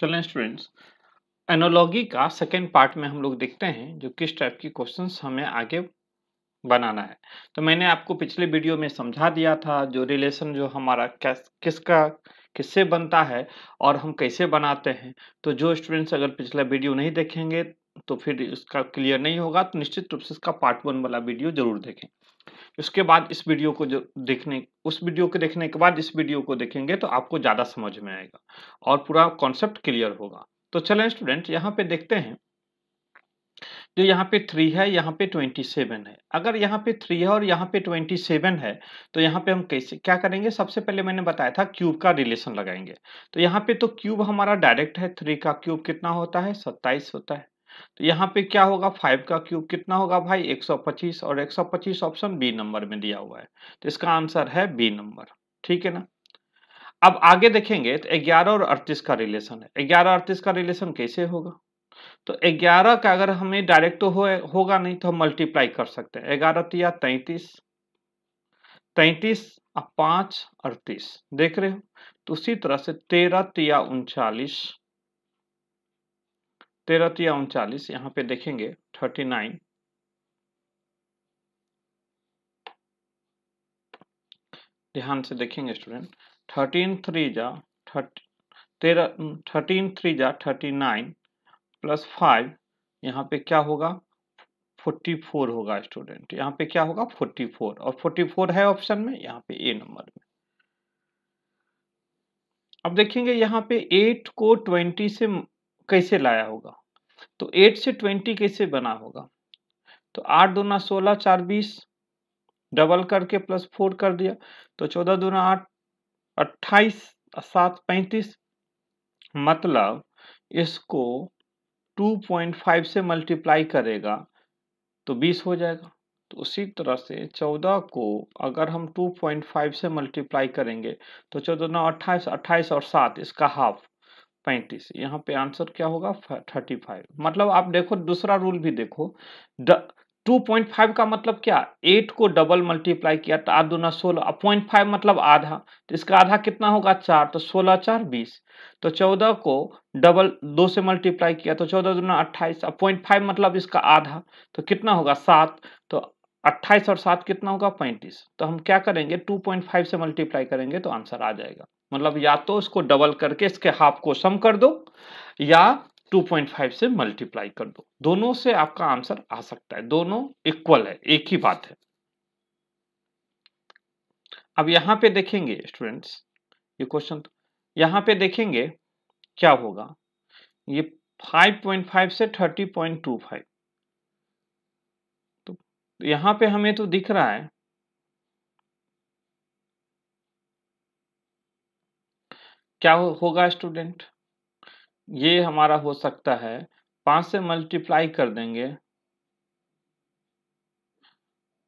चलें students analogy का second part में हम लोग देखते हैं जो किस टाइप की क्वेश्चंस हमें आगे बनाना है तो मैंने आपको पिछले वीडियो में समझा दिया था जो रिलेशन जो हमारा किसका किससे बनता है और हम कैसे बनाते हैं तो जो स्टूडेंट्स अगर पिछला वीडियो नहीं देखेंगे तो फिर इसका क्लियर नहीं होगा तो निश्चित रूप से इसका पार्ट वन वाला वीडियो जरूर देखें उसके बाद इस वीडियो को जो देखने उस वीडियो को देखने के बाद इस वीडियो को देखेंगे तो आपको ज़्यादा समझ में आएगा और पूरा कॉन्सेप्ट क्लियर होगा तो चलें स्टूडेंट यहाँ पे देखते हैं जो यहाँ पे थ्री है यहाँ पे ट्वेंटी सेवन है अगर यहाँ पे थ्री है और यहाँ पे ट्वेंटी सेवन है तो यहाँ पे हम कैसे क्या करेंगे सबसे पहले मैंने बताया था क्यूब का रिलेशन लगाएंगे तो यहाँ पे तो क्यूब हमारा डायरेक्ट है थ्री का क्यूब कितना होता है सत्ताईस होता है तो यहाँ पे क्या होगा फाइव का क्यूब कितना होगा भाई एक सौ पच्चीस और एक सौ पच्चीस ऑप्शन बी नंबर में दिया हुआ है तो इसका आंसर है बी नंबर ठीक है ना अब आगे देखेंगे तो ग्यारह और अड़तीस का रिलेशन है ग्यारह अड़तीस का रिलेशन कैसे होगा तो ग्यारह का अगर हमें डायरेक्ट तो हो, होगा नहीं तो हम मल्टीप्लाई कर सकते हैं ग्यारह तिया तो तैतीस तैतीस पांच अड़तीस देख रहे हो तो उसी तरह से तेरह तिया तो उनचालीस तेरह तिया उनचालीस यहाँ पे देखेंगे थर्टी नाइन ध्यान से देखेंगे स्टूडेंट थर्टीन थ्री जा थर्टी तेरह थर्टीन थ्री जा थर्टी नाइन प्लस फाइव यहाँ पे क्या होगा फोर्टी फोर होगा स्टूडेंट यहाँ पे क्या होगा फोर्टी फोर और फोर्टी फोर है ऑप्शन में यहाँ पे ए नंबर में अब देखेंगे यहाँ पे एट को ट्वेंटी से कैसे लाया होगा तो एट से ट्वेंटी कैसे बना होगा तो आठ दूना सोलह चार बीस डबल करके प्लस फोर कर दिया तो चौदह दूना आठ अट्ठाईस सात पैंतीस मतलब इसको 2.5 से मल्टीप्लाई करेगा तो 20 हो जाएगा तो उसी तरह से 14 को अगर हम 2.5 से मल्टीप्लाई करेंगे तो चौदह नौ अट्ठाईस अट्ठाईस और सात इसका हाफ पैंतीस यहाँ पे आंसर क्या होगा थर्टी फाइव मतलब आप देखो दूसरा रूल भी देखो टू पॉइंट फाइव का मतलब क्या एट को डबल मल्टीप्लाई किया तो आठ दूना सोलह पॉइंट फाइव मतलब आधा तो इसका आधा कितना होगा चार तो सोलह चार बीस तो चौदह को डबल दो से मल्टीप्लाई किया तो चौदह दूना अट्ठाईस अब पॉइंट फाइव मतलब इसका आधा तो कितना होगा सात तो अट्ठाईस और सात कितना होगा पैंतीस तो हम क्या करेंगे टू पॉइंट फाइव से मल्टीप्लाई करेंगे तो आंसर आ जाएगा मतलब या तो इसको डबल करके इसके हाफ को सम कर दो या 2.5 से मल्टीप्लाई कर दो दोनों से आपका आंसर आ सकता है दोनों इक्वल है एक ही बात है अब यहां पे देखेंगे स्टूडेंट्स ये क्वेश्चन यहां पे देखेंगे क्या होगा ये 5.5 से 30.25 तो यहां पे हमें तो दिख रहा है क्या हो, होगा स्टूडेंट ये हमारा हो सकता है पांच से मल्टीप्लाई कर देंगे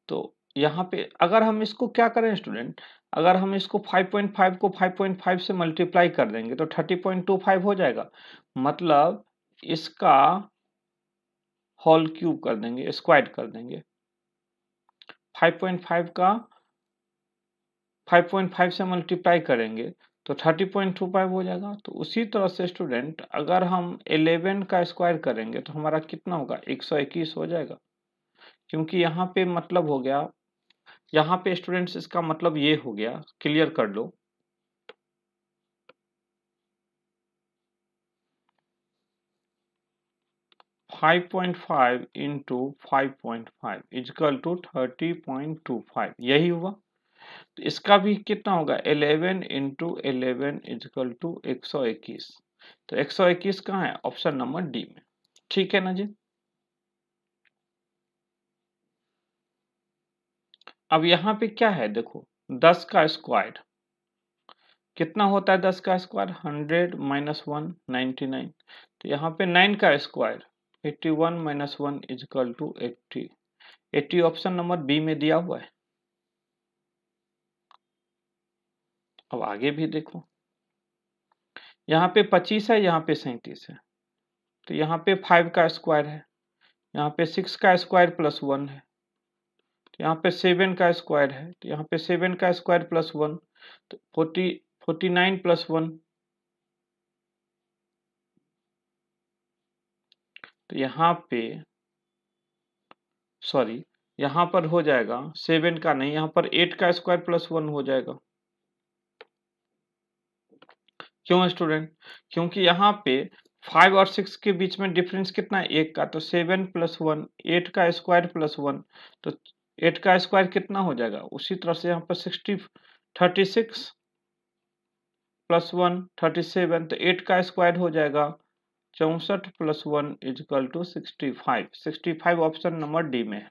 तो यहाँ पे अगर हम इसको क्या करें स्टूडेंट अगर हम इसको 5.5 को 5.5 से मल्टीप्लाई कर देंगे तो 30.25 हो जाएगा मतलब इसका होल क्यूब कर देंगे स्क्वायर कर देंगे 5.5 का 5.5 से मल्टीप्लाई करेंगे तो 30.25 हो जाएगा तो उसी तरह से स्टूडेंट अगर हम 11 का स्क्वायर करेंगे तो हमारा कितना होगा 121 हो जाएगा क्योंकि यहाँ पे मतलब हो गया यहाँ पे स्टूडेंट्स इसका मतलब ये हो गया क्लियर कर लो five point five into five point five is equal to thirty point two five यही हुआ तो इसका भी कितना होगा 11 इंटू एलेवन इजकल टू एक सौ इक्कीस तो एक सौ इक्कीस कहाँ है ऑप्शन नंबर डी में ठीक है ना जी अब यहाँ पे क्या है देखो दस का स्क्वायर कितना होता है दस का square hundred minus one ninety nine तो यहाँ पे नाइन का square eighty one minus one is equal to eighty eighty option number B में दिया हुआ है अब आगे भी देखो यहाँ पे 25 है यहाँ पे सैंतीस है तो यहाँ पे 5 का स्क्वायर है यहाँ पे 6 का स्क्वायर प्लस वन है तो यहाँ पे 7 का स्क्वायर है तो यहाँ पे 7 का स्क्वायर प्लस वन तो forty forty nine plus one तो यहाँ पे सॉरी यहाँ पर हो जाएगा सेवन का नहीं यहाँ पर एट का स्क्वायर प्लस वन हो जाएगा क्यों स्टूडेंट क्योंकि यहाँ पे फाइव और सिक्स के बीच में डिफरेंस कितना है एक का तो सेवन प्लस वन एट का स्क्वायर प्लस वन तो एट का स्क्वायर कितना हो जाएगा उसी तरह से यहाँ पर sixty thirty six plus one thirty seven तो एट का स्क्वायर हो जाएगा चौसठ plus one is equal to sixty five sixty five option number D में है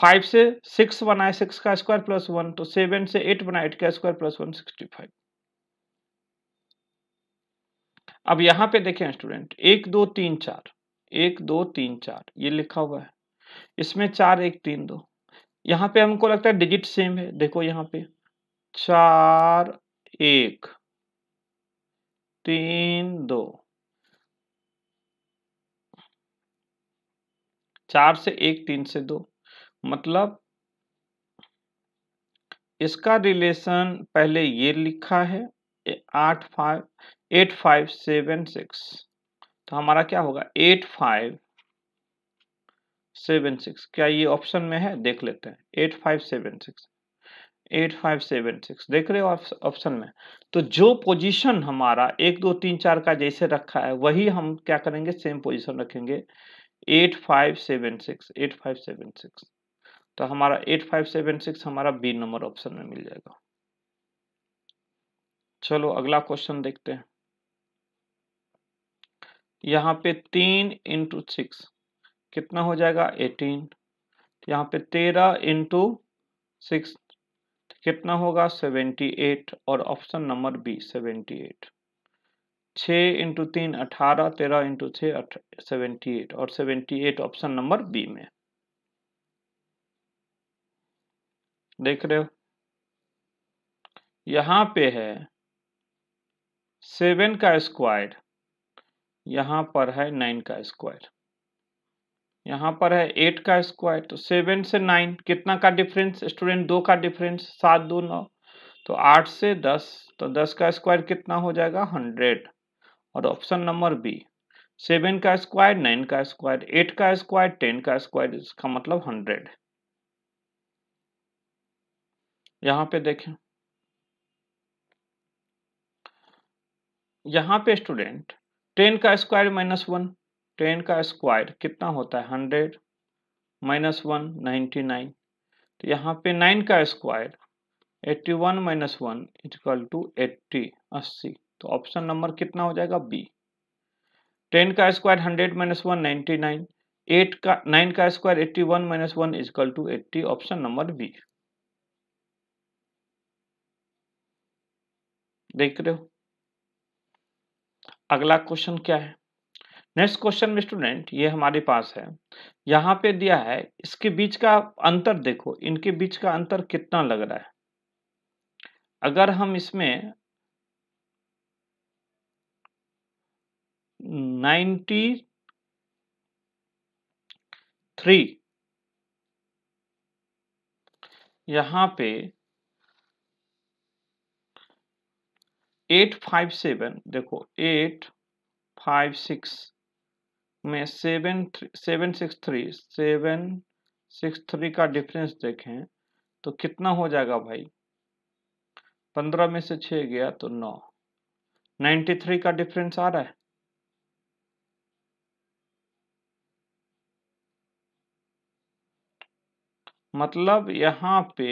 फाइव से सिक्स बनाए सिक्स का स्क्वायर प्लस वन तो सेवन से एट बनाए एट का square plus one sixty five अब यहां पे देखें स्टूडेंट एक दो तीन चार एक दो तीन चार ये लिखा हुआ है इसमें चार एक तीन दो यहां पे हमको लगता है डिजिट सेम है देखो यहां पे चार एक तीन दो चार से एक तीन से दो मतलब इसका रिलेशन पहले ये लिखा है आठ five eight five seven six तो हमारा क्या होगा एट फाइव सेवन सिक्स क्या ये ऑप्शन में है देख लेते हैं eight five seven six eight five seven six देख रहे हो ऑप्शन में तो जो पोजीशन हमारा एक दो तीन चार का जैसे रखा है वही हम क्या करेंगे सेम पोजीशन रखेंगे eight five seven six eight five seven six तो हमारा एट फाइव सेवन सिक्स हमारा बी नंबर ऑप्शन में मिल जाएगा चलो अगला क्वेश्चन देखते हैं यहाँ पे तीन इंटू सिक्स कितना हो जाएगा एटीन यहाँ पे तेरह इंटू सिक्स कितना होगा सेवेंटी एट और option number B seventy eight छः इंटू तीन अठारह तेरह इंटू छः सेवेंटी एट और seventy eight option number B में देख रहे हो यहाँ पे है सेवन का स्क्वायर यहाँ पर है नाइन का स्क्वायर यहाँ पर है एट का स्क्वायर तो सेवन से नाइन कितना का डिफरेंस स्टूडेंट दो का डिफरेंस सात दो नौ तो आठ से दस तो दस का स्क्वायर कितना हो जाएगा हंड्रेड और ऑप्शन नंबर बी सेवन का स्क्वायर नाइन का स्क्वायर एट का स्क्वायर टेन का स्क्वायर इसका मतलब हंड्रेड यहाँ पे देखें यहाँ पे स्टूडेंट टेन का स्क्वायर माइनस वन टेन का स्क्वायर कितना होता है hundred minus one ninety nine तो यहाँ पे नाइन का square eighty one minus one is equal to eighty अस्सी तो ऑप्शन नंबर कितना हो जाएगा बी टेन का square hundred minus one ninety nine eight का नाइन का square eighty one minus one is equal to eighty option number B देख रहे हो अगला क्वेश्चन क्या है नेक्स्ट क्वेश्चन में स्टूडेंट ये हमारे पास है यहाँ पे दिया है इसके बीच का अंतर देखो इनके बीच का अंतर कितना लग रहा है अगर हम इसमें 93 यहाँ पे एट फाइव सेवन देखो एट फाइव सिक्स में seven three seven six three seven six three का डिफरेंस देखें तो कितना हो जाएगा भाई पंद्रह में से छ गया तो नौ नाइन्टी थ्री का डिफरेंस आ रहा है मतलब यहाँ पे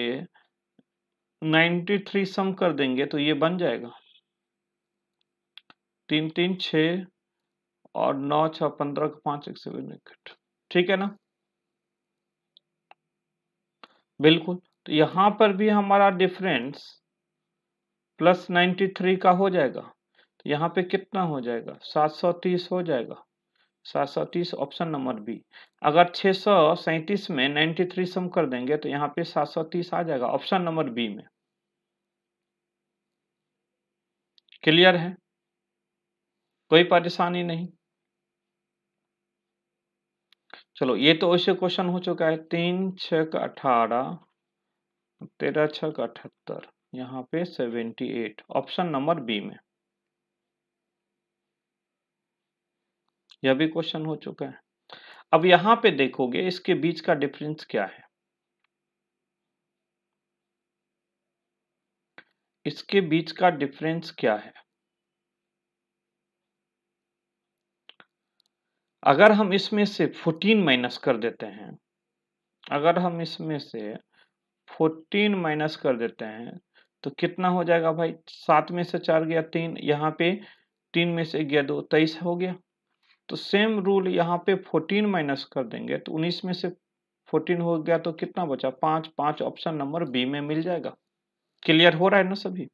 नाइन्टी थ्री सम कर देंगे तो ये बन जाएगा तीन तीन छ और नौ छ पंद्रह का पांच एक सेवन विकेट ठीक है ना बिल्कुल तो यहां पर भी हमारा डिफरेंस प्लस नाइन्टी थ्री का हो जाएगा तो यहाँ पे कितना हो जाएगा सात सौ तीस हो जाएगा सात सौ तीस ऑप्शन नंबर बी अगर छः सौ सैंतीस में नाइन्टी थ्री सम कर देंगे तो यहाँ पे सात सौ तीस आ जाएगा ऑप्शन नंबर बी में क्लियर है कोई परेशानी नहीं चलो ये तो ऐसे क्वेश्चन हो चुका है तीन छ अठारह तेरह छ अठहत्तर यहाँ पे seventy eight option number B में यह भी क्वेश्चन हो चुका है अब यहां पे देखोगे इसके बीच का डिफरेंस क्या है इसके बीच का डिफरेंस क्या है अगर हम इसमें से 14 माइनस कर देते हैं अगर हम इसमें से 14 माइनस कर देते हैं तो कितना हो जाएगा भाई सात में से चार गया तीन यहाँ पे तीन में से गया दो तेईस हो गया तो सेम रूल यहाँ पे फोर्टीन माइनस कर देंगे तो उन्नीस में से फोर्टीन हो गया तो कितना बचा पाँच पाँच ऑप्शन नंबर बी में मिल जाएगा क्लियर हो रहा है ना सभी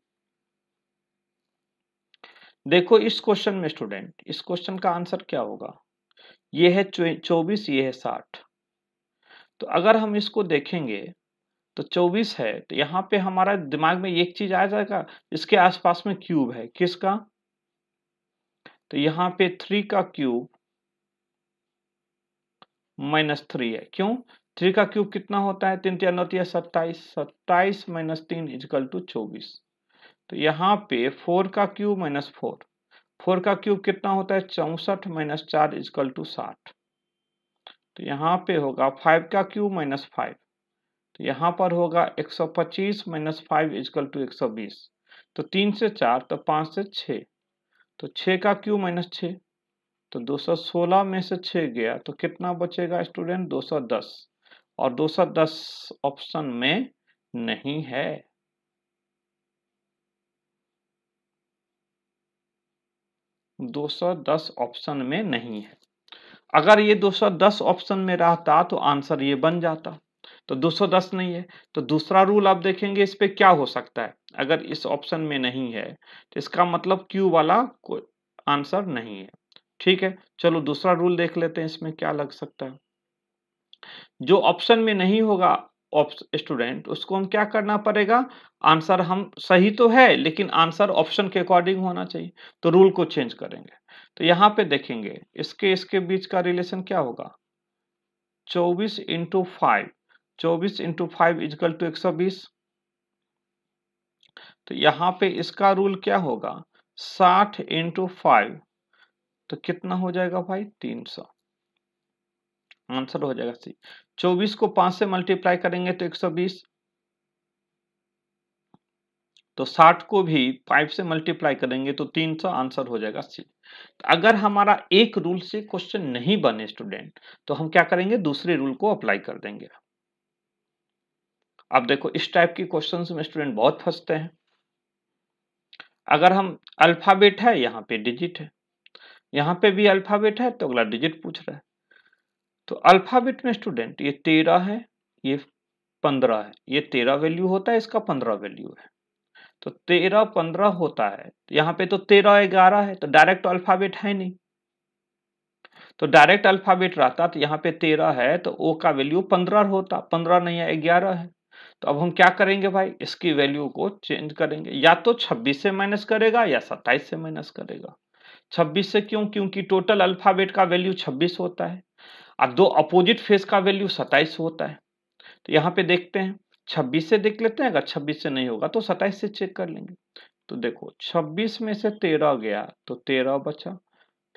देखो इस क्वेश्चन में स्टूडेंट इस क्वेश्चन का आंसर क्या होगा ये है चौबीस ये है साठ तो अगर हम इसको देखेंगे तो 24 है तो यहाँ पे हमारा दिमाग में एक चीज आ जाएगा इसके आसपास में क्यूब है किसका तो यहाँ पे थ्री का क्यूब माइनस थ्री है क्यों थ्री का क्यूब कितना होता है तीन तीन होती है सत्ताईस सत्ताइस माइनस तीन इजकल टू चौबीस तो यहाँ पे फोर का क्यूब माइनस फोर फोर का क्यूब कितना होता है चौंसठ माइनस चार इजकल टू साठ तो यहाँ पे होगा फाइव का क्यूब माइनस फाइव तो यहाँ पर होगा एक सौ पच्चीस माइनस फाइव इजकल टू एक सौ बीस तो तीन से चार तो पाँच से छः तो छः का क्यूब माइनस छः तो दो सौ सोलह में से छः गया तो कितना बचेगा स्टूडेंट दो सौ दस और दो सौ दस ऑप्शन में नहीं है 210 ऑप्शन में नहीं है अगर ये 210 ऑप्शन में रहता तो आंसर ये बन जाता तो 210 नहीं है तो दूसरा रूल आप देखेंगे इस पर क्या हो सकता है अगर इस ऑप्शन में नहीं है तो इसका मतलब क्यू वाला कोई आंसर नहीं है ठीक है चलो दूसरा रूल देख लेते हैं इसमें क्या लग सकता है जो ऑप्शन में नहीं होगा ऑफ स्टूडेंट उसको हम क्या करना पड़ेगा आंसर हम सही तो है लेकिन आंसर ऑप्शन के अकॉर्डिंग होना चाहिए तो रूल को चेंज करेंगे तो यहाँ पे देखेंगे इसके इसके बीच का रिलेशन क्या होगा चौबीस इंटू फाइव चौबीस इंटू फाइव इजकल टू एक सौ बीस तो यहाँ पे इसका रूल क्या होगा साठ इंटू फाइव तो कितना हो जाएगा भाई तीन सौ आंसर हो जाएगा सी चौबीस को पांच से मल्टीप्लाई करेंगे तो एक सौ बीस तो साठ को भी फाइव से मल्टीप्लाई करेंगे तो तीन सौ आंसर हो जाएगा सी तो अगर हमारा एक रूल से क्वेश्चन नहीं बने स्टूडेंट तो हम क्या करेंगे दूसरे रूल को अप्लाई कर देंगे अब देखो इस टाइप के क्वेश्चंस में स्टूडेंट बहुत फंसते हैं अगर हम अल्फाबेट है यहाँ पे डिजिट है यहाँ पे भी अल्फाबेट है तो अगला डिजिट पूछ रहा है तो अल्फ़ाबेट में स्टूडेंट ये तेरह है ये पंद्रह है ये तेरह वैल्यू होता है इसका पंद्रह वैल्यू है तो तेरह पंद्रह होता है यहाँ पे तो तेरह ग्यारह है तो डायरेक्ट अल्फ़ाबेट है नहीं तो डायरेक्ट अल्फ़ाबेट रहता तो यहाँ पे तेरह है तो ओ का वैल्यू पंद्रह होता पंद्रह नहीं है ग्यारह है तो अब हम क्या करेंगे भाई इसकी वैल्यू को चेंज करेंगे या तो छब्बीस से माइनस करेगा या सत्ताईस से माइनस करेगा छब्बीस से क्यों क्योंकि टोटल अल्फ़ाबेट का वैल्यू छब्बीस होता है अब दो अपोजिट फेस का वैल्यू सताइस होता है तो यहाँ पे देखते हैं छब्बीस से देख लेते हैं अगर छब्बीस से नहीं होगा तो सताइस से चेक कर लेंगे तो देखो छब्बीस में से तेरह गया तो तेरह बचा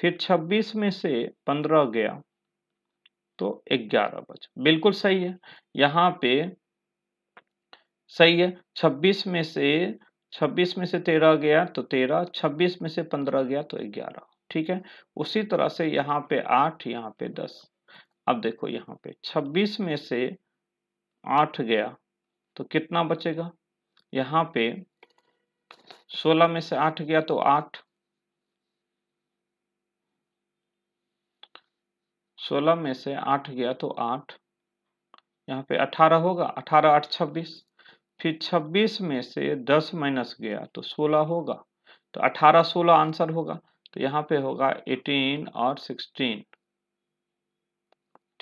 फिर छब्बीस में से पंद्रह गया तो ग्यारह बचा बिल्कुल सही है यहाँ पे सही है छब्बीस में से छब्बीस में से तेरह गया तो तेरह छब्बीस में से पंद्रह गया तो ग्यारह ठीक है उसी तरह से यहाँ पे आठ यहाँ पे दस अब देखो यहाँ पे 26 में से 8 गया तो कितना बचेगा यहाँ पे 16 में से 8 गया तो 8 16 में से 8 गया तो 8 यहाँ पे 18 होगा 18 आठ छब्बीस फिर 26 में से 10 माइनस गया तो 16 होगा तो 18 16 आंसर होगा तो यहाँ पे होगा 18 और सिक्सटीन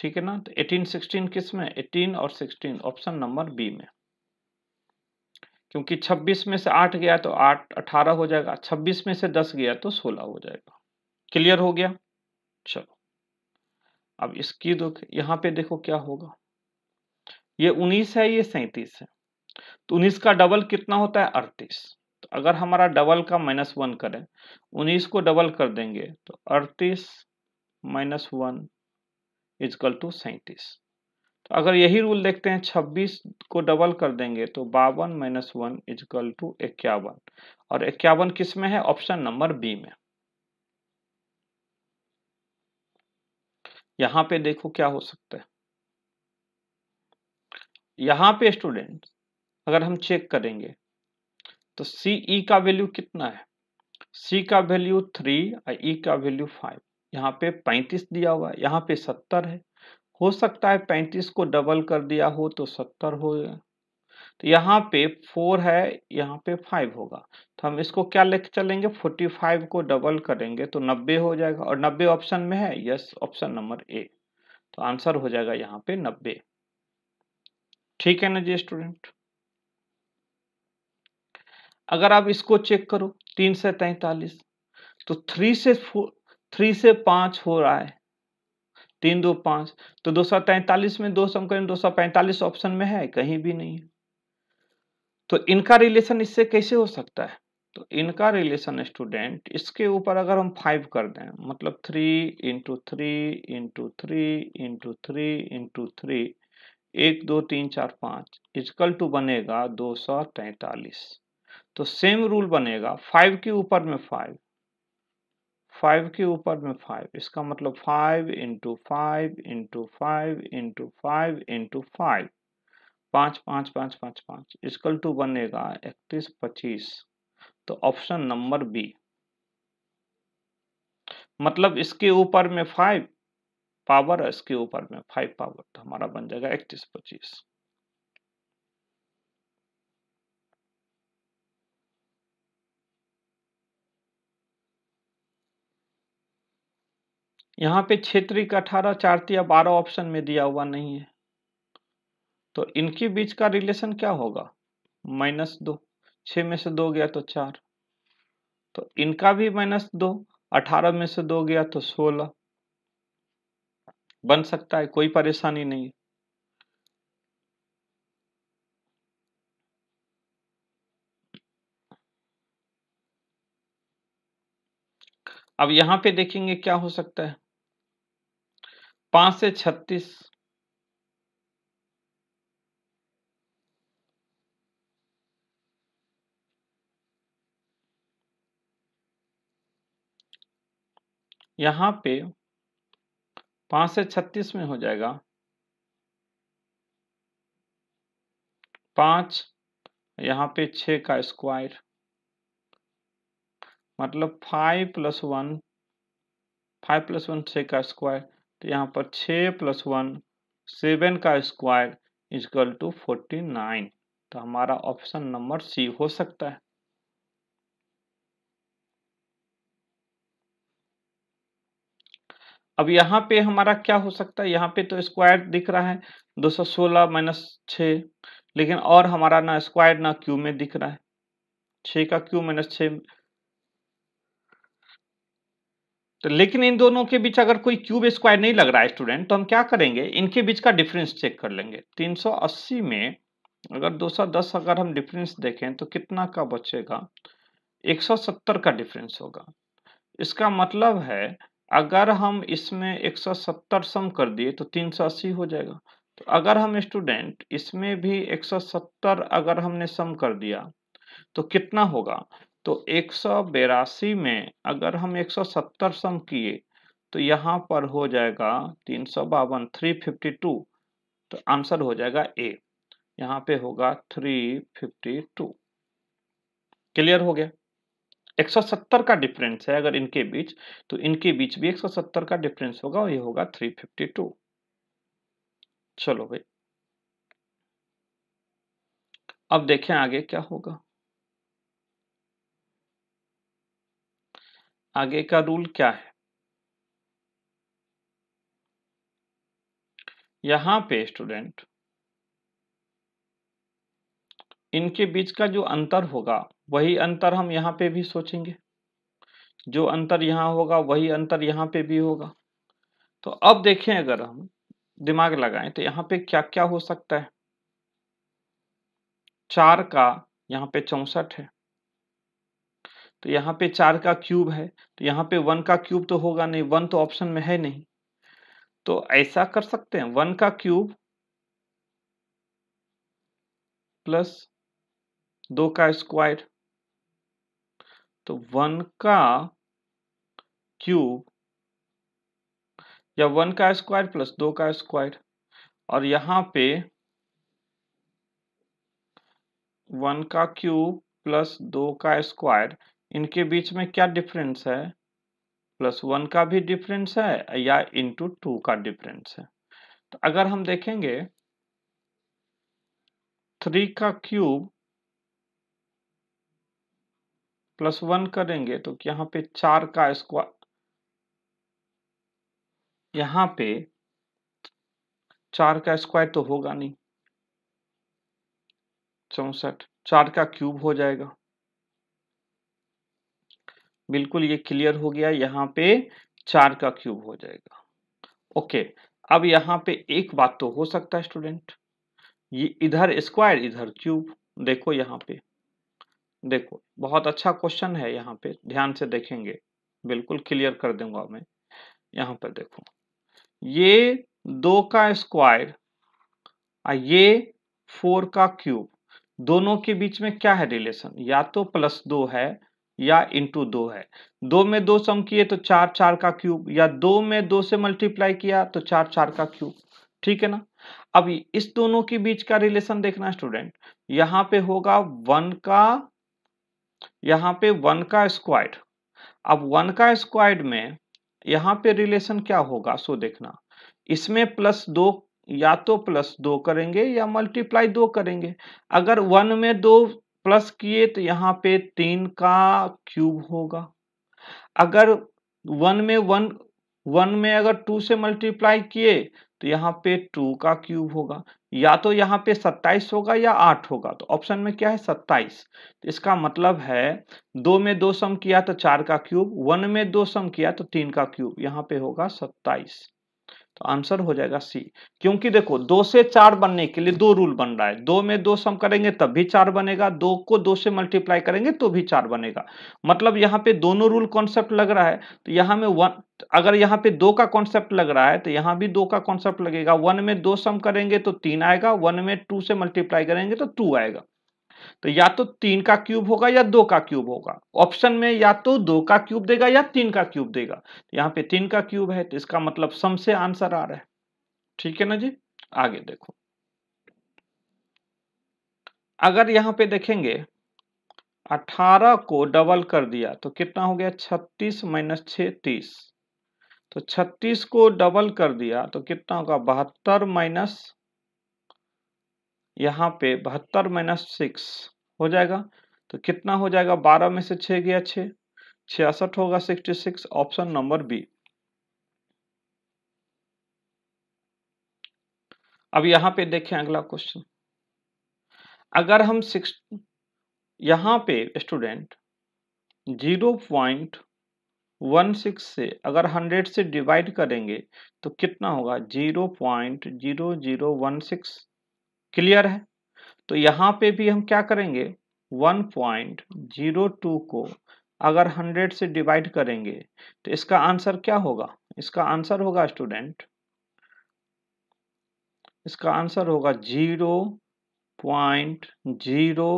ठीक है ना तो 1816 किस में 18 और 16 ऑप्शन नंबर बी में क्योंकि 26 में से 8 गया तो 8 18 हो जाएगा 26 में से 10 गया तो 16 हो जाएगा क्लियर हो गया चलो अब इसकी दुख यहाँ पे देखो क्या होगा ये 19 है ये 37 है तो 19 का डबल कितना होता है अड़तीस तो अगर हमारा डबल का माइनस वन करें 19 को डबल कर देंगे तो अड़तीस माइनस वन इजकल टू सैंतीस तो अगर यही रूल देखते हैं 26 को डबल कर देंगे तो बावन माइनस वन इजकल टू इक्यावन और इक्यावन किस में है ऑप्शन नंबर बी में यहां पे देखो क्या हो सकता है यहां पे स्टूडेंट अगर हम चेक करेंगे तो सी ई e का वैल्यू कितना है सी का वैल्यू थ्री और ई e का वैल्यू फाइव यहाँ पे 35 दिया हुआ है यहाँ पे 70 है हो सकता है 35 को डबल कर दिया हो तो 70 हो तो यहाँ पे 4 है यहाँ पे 5 होगा तो हम इसको क्या लेके चलेंगे 45 को डबल करेंगे तो 90 हो जाएगा और 90 ऑप्शन में है यस ऑप्शन नंबर ए तो आंसर हो जाएगा यहाँ पे 90 ठीक है ना जी स्टूडेंट अगर आप इसको चेक करो तीन से तैतालीस तो थ्री से फोर थ्री से पांच हो रहा है तीन दो पांच तो दो सौ तैंतालीस में दो समकरण दो सौ पैंतालीस ऑप्शन में है कहीं भी नहीं तो इनका रिलेशन इससे कैसे हो सकता है तो इनका रिलेशन स्टूडेंट इसके ऊपर अगर हम फाइव कर दें मतलब three into three into three into three into three एक दो तीन चार पाँच इजकल टू बनेगा दो सौ तैतालीस तो सेम रूल बनेगा फाइव के ऊपर में फाइव फाइव के ऊपर में फाइव इसका मतलब five into five into five into five into five पाँच पाँच पाँच पाँच पाँच इसकल टू बनेगा इकतीस पच्चीस तो ऑप्शन नंबर बी मतलब इसके ऊपर में फाइव पावर इसके ऊपर में फाइव पावर तो हमारा बन जाएगा इकतीस पच्चीस यहाँ पे क्षेत्रीय अठारह चारती या बारह ऑप्शन में दिया हुआ नहीं है तो इनके बीच का रिलेशन क्या होगा माइनस दो छ में से दो गया तो चार तो इनका भी माइनस दो अठारह में से दो गया तो सोलह बन सकता है कोई परेशानी नहीं अब यहां पे देखेंगे क्या हो सकता है पांच से छत्तीस यहां पे पांच से छत्तीस में हो जाएगा पांच यहां पे छ का स्क्वायर मतलब five plus one five plus one छ का स्क्वायर तो यहाँ पर छः प्लस वन सेवन का square is equal to forty nine तो हमारा ऑप्शन नंबर सी हो सकता है अब यहाँ पे हमारा क्या हो सकता है यहाँ पे तो स्क्वायर दिख रहा है 216 सौ सोलह माइनस छ लेकिन और हमारा ना स्क्वायर ना क्यू में दिख रहा है छ का क्यू माइनस छ तो लेकिन इन दोनों के बीच अगर कोई क्यूब स्क्वायर नहीं लग रहा है स्टूडेंट तो हम क्या करेंगे इनके बीच का डिफरेंस चेक कर लेंगे 380 में अगर 210 अगर हम डिफरेंस देखें तो कितना का बचेगा 170 का डिफरेंस होगा इसका मतलब है अगर हम इसमें 170 सम कर दिए तो 380 हो जाएगा तो अगर हम स्टूडेंट इसमें भी 170 अगर हमने सम कर दिया तो कितना होगा तो एक में अगर हम 170 सम किए तो यहाँ पर हो जाएगा तीन सौ बावन थ्री फिफ्टी टू तो आंसर हो जाएगा ए यहाँ पे होगा थ्री फिफ्टी टू क्लियर हो गया 170 का डिफरेंस है अगर इनके बीच तो इनके बीच भी 170 का डिफरेंस होगा और ये होगा 352 चलो भाई अब देखें आगे क्या होगा आगे का रूल क्या है यहां पे स्टूडेंट इनके बीच का जो अंतर होगा वही अंतर हम यहां पे भी सोचेंगे जो अंतर यहां होगा वही अंतर यहां पे भी होगा तो अब देखें अगर हम दिमाग लगाएं तो यहां पे क्या क्या हो सकता है चार का यहाँ पे चौसठ है तो यहाँ पे चार का क्यूब है तो यहाँ पे वन का क्यूब तो होगा नहीं वन तो ऑप्शन में है नहीं तो ऐसा कर सकते हैं वन का क्यूब प्लस दो का स्क्वायर तो वन का क्यूब या वन का स्क्वायर प्लस दो का स्क्वायर और यहाँ पे वन का क्यूब प्लस दो का स्क्वायर इनके बीच में क्या डिफरेंस है प्लस वन का भी डिफरेंस है या इंटू टू का डिफरेंस है तो अगर हम देखेंगे थ्री का क्यूब प्लस वन करेंगे तो यहां पे चार का स्क्वायर यहां पे चार का स्क्वायर तो होगा नहीं चौसठ चार का क्यूब हो जाएगा बिल्कुल ये क्लियर हो गया यहाँ पे चार का क्यूब हो जाएगा ओके अब यहाँ पे एक बात तो हो सकता है स्टूडेंट ये इधर स्क्वायर इधर क्यूब देखो यहाँ पे देखो बहुत अच्छा क्वेश्चन है यहाँ पे ध्यान से देखेंगे बिल्कुल क्लियर कर दूंगा मैं यहाँ पर देखो ये दो का स्क्वायर और ये फोर का क्यूब दोनों के बीच में क्या है रिलेशन या तो प्लस दो है या इंटू दो है दो में दो सम किए तो चार चार का क्यूब या दो में दो से मल्टीप्लाई किया तो चार चार का क्यूब ठीक है ना अब इस दोनों के बीच का रिलेशन देखना स्टूडेंट यहाँ पे होगा वन का यहाँ पे वन का स्क्वायर अब वन का स्क्वायर में यहां पे रिलेशन क्या होगा सो देखना इसमें प्लस दो या तो प्लस दो करेंगे या मल्टीप्लाई दो करेंगे अगर वन में दो प्लस किए तो यहाँ पे तीन का क्यूब होगा अगर वन में वन वन में अगर टू से मल्टीप्लाई किए तो यहाँ पे टू का क्यूब होगा या तो यहाँ पे सत्ताईस होगा या आठ होगा तो ऑप्शन में क्या है सत्ताईस तो इसका मतलब है दो में दो सम किया तो चार का क्यूब वन में दो सम किया तो तीन का क्यूब यहाँ पे होगा सत्ताईस तो आंसर हो जाएगा सी क्योंकि देखो दो से चार बनने के लिए दो रूल बन रहा है दो में दो सम करेंगे तब भी चार बनेगा दो को दो से मल्टीप्लाई करेंगे तो भी चार बनेगा मतलब यहाँ पे दोनों रूल कॉन्सेप्ट लग रहा है तो यहाँ में वन अगर यहाँ पे दो का कॉन्सेप्ट लग रहा है तो यहाँ भी दो का कॉन्सेप्ट लगेगा वन में दो सम करेंगे तो तीन आएगा वन में टू से मल्टीप्लाई करेंगे तो टू आएगा तो या तो तीन का क्यूब होगा या दो का क्यूब होगा ऑप्शन में या तो दो का क्यूब देगा या तीन का क्यूब देगा यहाँ पे तीन का क्यूब है तो इसका मतलब सम से आंसर आ रहा है ठीक है ना जी आगे देखो अगर यहाँ पे देखेंगे 18 को डबल कर दिया तो कितना हो गया 36 माइनस छ तीस तो 36 को डबल कर दिया तो कितना होगा बहत्तर माइनस यहाँ पे बहत्तर माइनस सिक्स हो जाएगा तो कितना हो जाएगा बारह में से छः गया छः छियासठ होगा sixty six option number B अब यहाँ पे देखें अगला क्वेश्चन अगर हम सिक्स यहाँ पे student zero point one six से अगर हंड्रेड से डिवाइड करेंगे तो कितना होगा zero point zero zero one six clear है तो यहाँ पे भी हम क्या करेंगे 1.02 को अगर 100 से डिवाइड करेंगे तो इसका आंसर क्या होगा इसका आंसर होगा स्टूडेंट इसका आंसर होगा zero point zero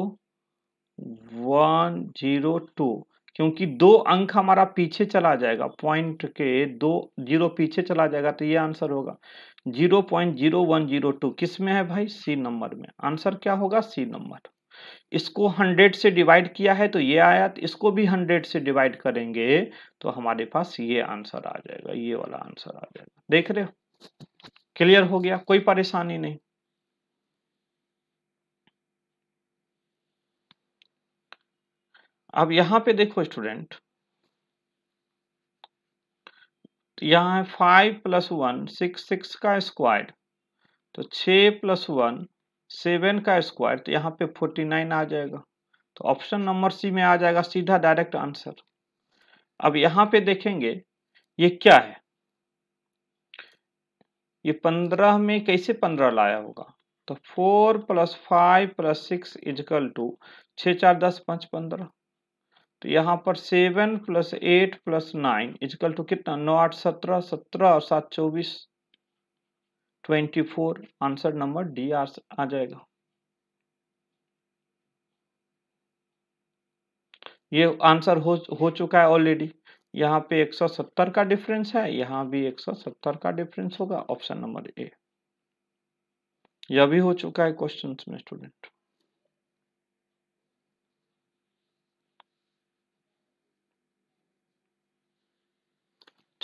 one zero two क्योंकि दो अंक हमारा पीछे चला जाएगा पॉइंट के दो जीरो पीछे चला जाएगा तो ये आंसर होगा zero point zero one zero two किस में है भाई सी नंबर में आंसर क्या होगा सी नंबर इसको 100 से डिवाइड किया है तो ये आया तो इसको भी 100 से डिवाइड करेंगे तो हमारे पास ये आंसर आ जाएगा ये वाला आंसर आ जाएगा देख रहे हो क्लियर हो गया कोई परेशानी नहीं अब यहां पे देखो स्टूडेंट यहाँ है five plus one six six का स्क्वायर तो छः प्लस वन सेवन का स्क्वायर तो यहाँ पे फोर्टी नाइन आ जाएगा तो ऑप्शन नंबर सी में आ जाएगा सीधा डायरेक्ट आंसर अब यहाँ पे देखेंगे ये क्या है ये पंद्रह में कैसे पंद्रह लाया होगा तो four plus five plus six is equal to छः चार दस पाँच पंद्रह तो यहाँ पर seven plus eight plus nine is equal to कितना नौ आठ सत्रह सत्रह और सात चौबीस twenty four answer number D आ जाएगा ये आंसर हो हो चुका है ऑलरेडी यहाँ पे एक सौ सत्तर का डिफरेंस है यहाँ भी एक सौ सत्तर का डिफरेंस होगा ऑप्शन नंबर ए यह भी हो चुका है क्वेश्चन में स्टूडेंट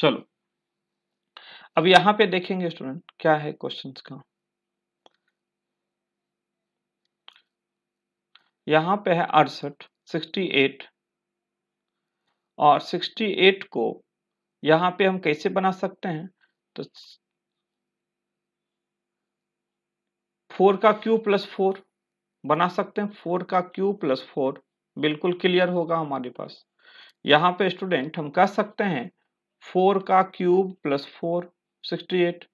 चलो अब यहां पे देखेंगे स्टूडेंट क्या है क्वेश्चंस का यहां पे है अड़सठ 68 और 68 को यहां पे हम कैसे बना सकते हैं तो फोर का क्यू प्लस फोर बना सकते हैं फोर का क्यू प्लस फोर बिल्कुल क्लियर होगा हमारे पास यहां पे स्टूडेंट हम कह सकते हैं फोर का cube plus four sixty eight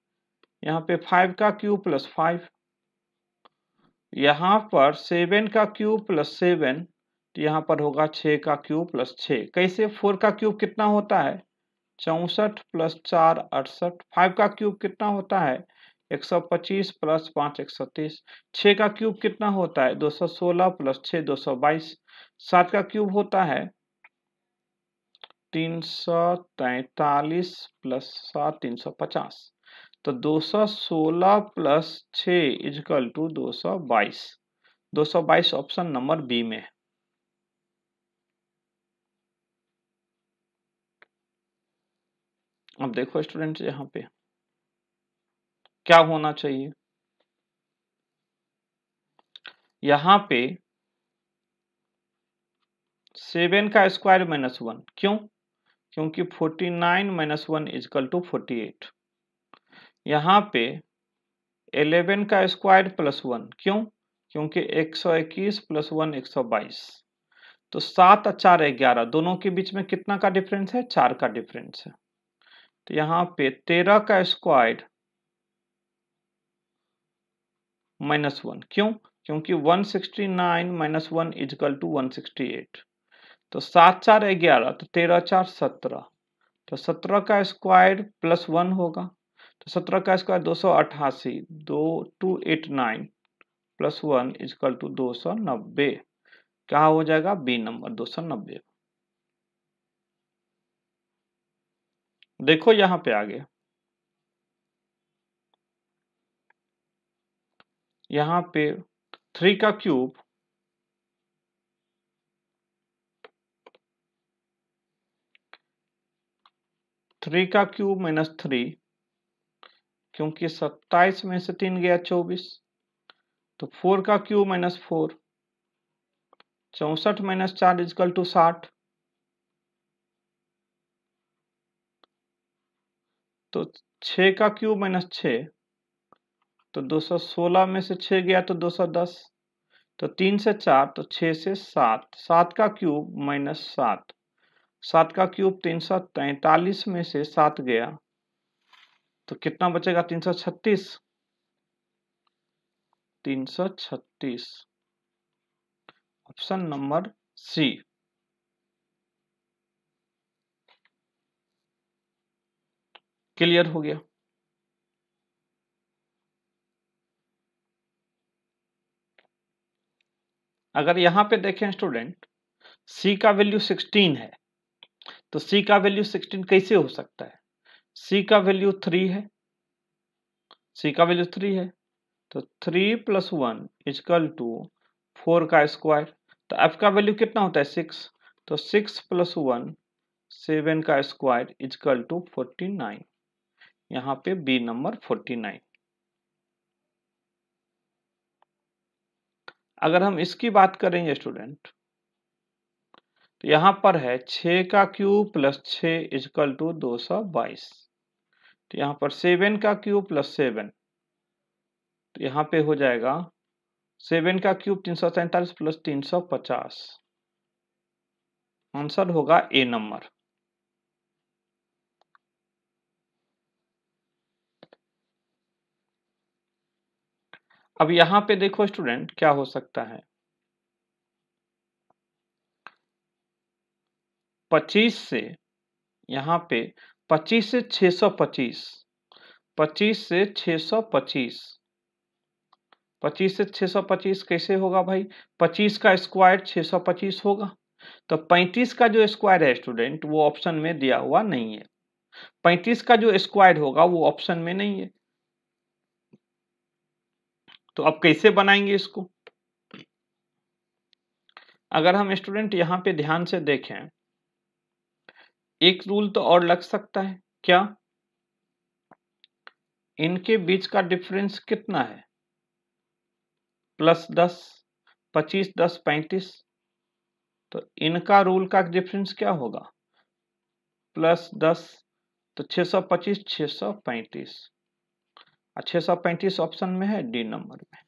यहाँ पे फाइव का क्यूब प्लस फाइव यहाँ पर सेवन का क्यूब प्लस सेवन तो यहाँ पर होगा छः का क्यूब प्लस छः कैसे फोर का क्यूब कितना होता है चौंसठ प्लस चार अड़सठ फाइव का क्यूब कितना होता है एक सौ पच्चीस प्लस पाँच एक सौ तीस छः का क्यूब कितना होता है दो सौ सोलह प्लस छः दो सौ बाईस सात का क्यूब होता है तीन सौ तैतालीस प्लस सात तीन सौ पचास तो दो सौ सोलह प्लस छ इजकल टू दो सौ बाईस दो सौ बाईस ऑप्शन नंबर बी में है अब देखो स्टूडेंट्स यहाँ पे क्या होना चाहिए यहाँ पे सेवन का स्क्वायर माइनस वन क्यों क्योंकि 49 nine minus one is equal to forty eight यहाँ पे 11 का स्क्वायर प्लस वन क्यों क्योंकि 121 प्लस वन 122 तो सात और चार ग्यारह दोनों के बीच में कितना का डिफरेंस है चार का डिफरेंस है तो यहाँ पे तेरह का स्क्वायर माइनस वन क्यों क्योंकि 169 sixty nine minus one is equal to one sixty eight तो सात चार ग्यारह तो तेरह चार सत्रह तो सत्रह का स्क्वायर प्लस वन होगा तो सत्रह का स्क्वायर दो सौ अट्ठासी दो two eight nine plus one is equal to दो सौ नब्बे क्या हो जाएगा बी नंबर दो सौ नब्बे देखो यहां पे आगे यहां पे थ्री का क्यूब थ्री का क्यूब माइनस थ्री क्योंकि सत्ताईस में से तीन गया चौबीस तो फोर का क्यूब माइनस फोर चौसठ माइनस चार इजकल टू साठ तो छ का क्यूब माइनस छ तो दो सौ सोलह में से छ गया तो दो सौ दस तो तीन से चार तो छ से सात सात का क्यूब माइनस सात सात का क्यूब तीन सौ तैतालीस में से सात गया तो कितना बचेगा तीन सौ छत्तीस तीन सौ छत्तीस ऑप्शन नंबर सी क्लियर हो गया अगर यहां पे देखें स्टूडेंट सी का वैल्यू सिक्सटीन है तो सी का वैल्यू 16 कैसे हो सकता है सी का वैल्यू 3 है सी का वैल्यू 3 है तो 3 plus one is equal to four का स्क्वायर तो एफ का वैल्यू कितना होता है सिक्स तो सिक्स प्लस वन सेवन का square is equal to forty nine यहाँ पे बी नंबर फोर्टी नाइन अगर हम इसकी बात करेंगे स्टूडेंट तो यहाँ पर है 6 का क्यूब प्लस छः इजकल टू दो सौ बाईस तो यहाँ पर 7 का क्यूब प्लस सेवन तो यहाँ पे हो जाएगा 7 का क्यूब तीन सौ सैंतालीस प्लस तीन सौ पचास आंसर होगा ए नंबर अब यहाँ पे देखो स्टूडेंट क्या हो सकता है 25 से यहाँ पे 25 से 625 25 से 625 25 से 625 कैसे होगा भाई 25 का स्क्वायर 625 होगा तो 35 का जो स्क्वायर है स्टूडेंट वो ऑप्शन में दिया हुआ नहीं है 35 का जो स्क्वायर होगा वो ऑप्शन में नहीं है तो अब कैसे बनाएंगे इसको अगर हम स्टूडेंट यहाँ पे ध्यान से देखें एक रूल तो और लग सकता है क्या इनके बीच का डिफरेंस कितना है प्लस दस पच्चीस दस पैंतीस तो इनका रूल का डिफरेंस क्या होगा प्लस दस तो छह सौ पच्चीस छह सौ पैंतीस छह सौ पैंतीस ऑप्शन में है डी नंबर में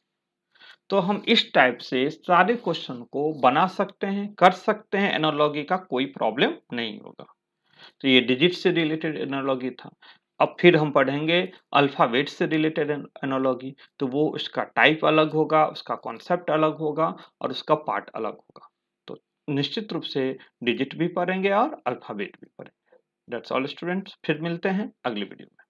तो हम इस टाइप से सारे क्वेश्चन को बना सकते हैं कर सकते हैं एनोलॉजी का कोई प्रॉब्लम नहीं होगा तो ये डिजिट से रिलेटेड एनोलॉजी था अब फिर हम पढ़ेंगे अल्फ़ाबेट से रिलेटेड एनोलॉजी तो वो उसका टाइप अलग होगा उसका कॉन्सेप्ट अलग होगा और उसका पार्ट अलग होगा तो निश्चित रूप से डिजिट भी पढ़ेंगे और अल्फ़ाबेट भी पढ़ेंगे डेट्स ऑल स्टूडेंट्स फिर मिलते हैं अगली वीडियो में